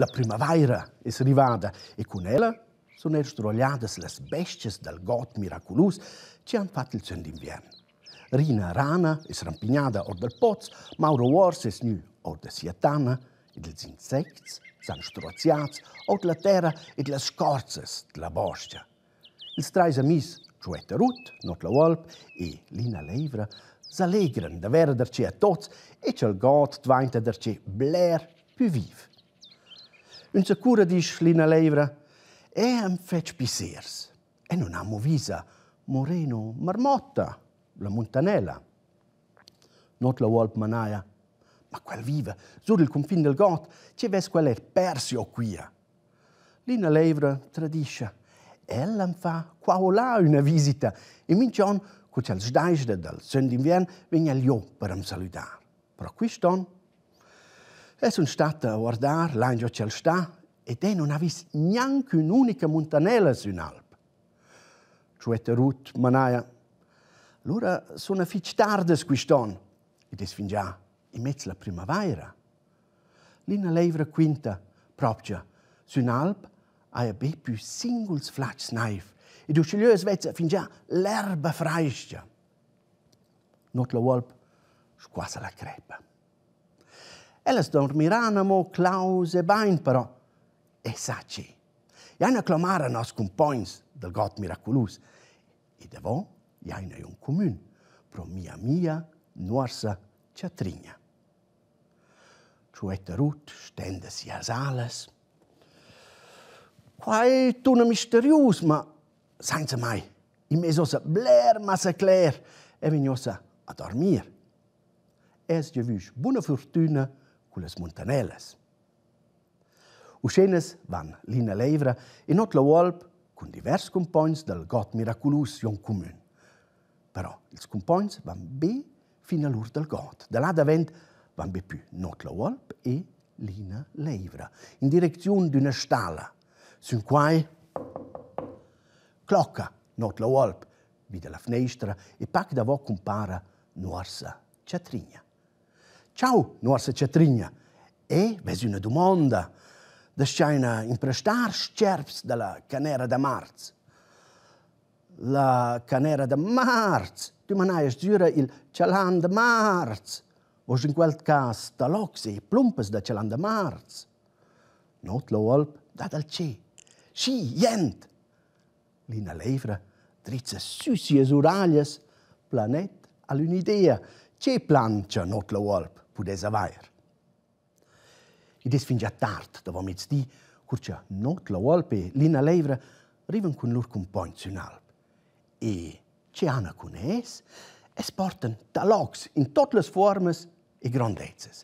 La primavera es rivada e cun ella sun er strogliadas las bestes dal got miraculus che han fatto il cen d'inviern. Rina rana es rampignada or del poz, Mauro Wars es nu or de siatana, ed els insects san stroziats, de la terra ed las scorzes de la boscia. Ils trais amis, Giuetta Rut, not la Wolp, e Lina Leivra, s'allegren de verder che a tots e c'è il god dvainta der bler più viv. un cura dice Lina Leivra, e am fece pisers. E non amo visa, Moreno, Marmotta, la Montanella. Not la Walp Manaia, ma quel viva, sur il confine del Got, ci ves quel er persio qui. Lina Leivra tradisce, ella fa qua o là una visita, e mincion, che c'è il sdaisde dal sönd invern, vegna lio per am salutare. Però quest'anno e sono stata a guardare l'angelo che sta e lei non ha visto neanche un'unica montanella su un'alba. Cioè, Ruth, manaia, allora sono affic tardi quest'anno. Ed è fin già, in mezzo alla primavera. L'ina levra quinta, proprio, su un'alba, ha ben più singoli flacci snaif. Ed usciliò e svezza fin già l'erba fresca. Not la volp, squassa la crepa. Elas dormiram mo claus e bain però. E saci. E hanno clamara nos compões del God miraculus. E devo, e hanno un comun, pro mia mia nuorsa ciatrigna. Ciueterut stendesi as alas. Quai tuna misterius, ma senza mai. I mesosa bler ma se cler e vignosa a dormir. Es gevusch buona fortuna cullas montanelas. Uschenas van Lina Leivra e not la Wolp cun divers compogns del got miraculus i un Común. Però els compogns van bé fin a l'ur del got. De là davent van bé più not la Wolp e Lina Leivra, in direzione d'una stalla, sun quai clocca not la Wolp, vide la fnestra e pac d'avò compara noarsa ciatrigna. Ciao, noastră cetrigna!» E, vezi una domanda. Desceina imprăștar șcerps de la canera de marți. La canera de marți. Tu mă n-ai il celan de marți. O în quel cas taloxi, e plumpes de celan de marți. Not lo olp, da al ce. Și jent. Lina levra, driță susies uralies, planet al un'idea. Che plan cha not la walp pudes avair. I des fin già tard, da vom jetzt di, kur cha not la walpe lina leivra, riven kun lur kun point sun alp. E che ana kun es, es porten talox in tot les formes e grandezes.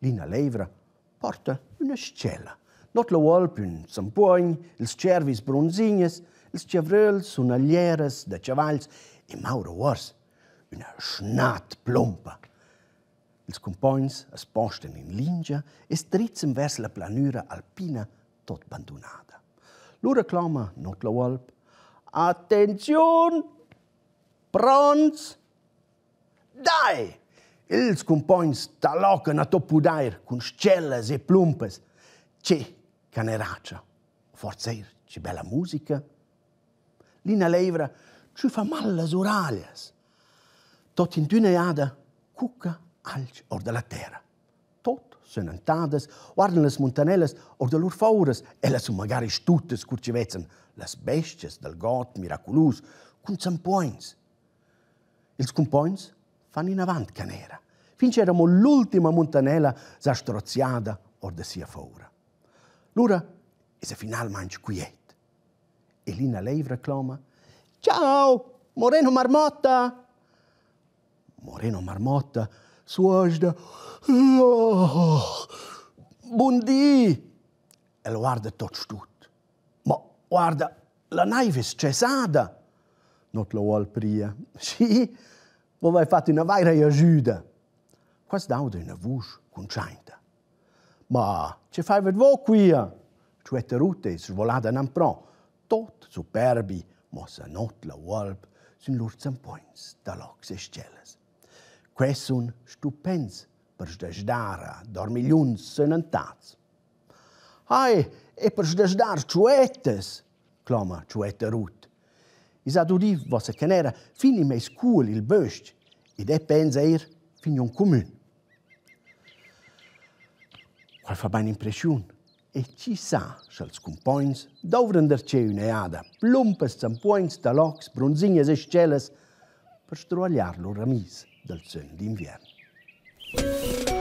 Lina leivra porta una scella. Not la walp un sampoing, ils cervis bronzines, ils cevrels, unalieres, da cevals, e mauro wars, una schnat plompa. Ils compogns es posten in linja e strizzan vers la planura alpina tot bandonada. Lo reclama not la Alp. Attenzion! Prons! Dai! Els compogns talocan a topudair cun scelles e plumpes. Ce caneraccia! Forzeir, ce bella musica! Lina levra ci fa mal le oralias. tot in dünne jada cuca alci or de la terra. Tot sönantades, guardan las montanellas or de lur fauras, ellas sun magari stutes cur ci vezzan las bestias del got miraculus, cun zampoins. Ils compoins fan in avant canera, fin eramo l'ultima montanella sa stroziada or de sia faura. Lura es a final manch quiet. Elina Leivra clama, Ciao, Moreno Marmotta! Moreno Marmotta, suojda. Oh, bun di! lo guarda tocci tutto. Ma guarda, la è cessata! Not lo vuol pria. Sì, vovai fatto una vaira aiuta. Quas dauda una voce concianta. Ma ci fai ved vo qui? te rute svolata non pro. Tot superbi, mossa not la volp, sun lur zampoins da lox e scelas. Quessun stupens per sdesdara, dormigliuns, sănătați. Hai, e per sdesdar ciuetes, clama ciuete rut. Is adudi vossa canera fini mei scul il bösc, I e pensa ir fini un comun. Quai fa bine impresiun, e ci sa sch'ls compagns dovran darce un'eada, plumpes zampoins, talocs, bronzignes e sceles, per struagliar lor amis. dal Zen d'inverno.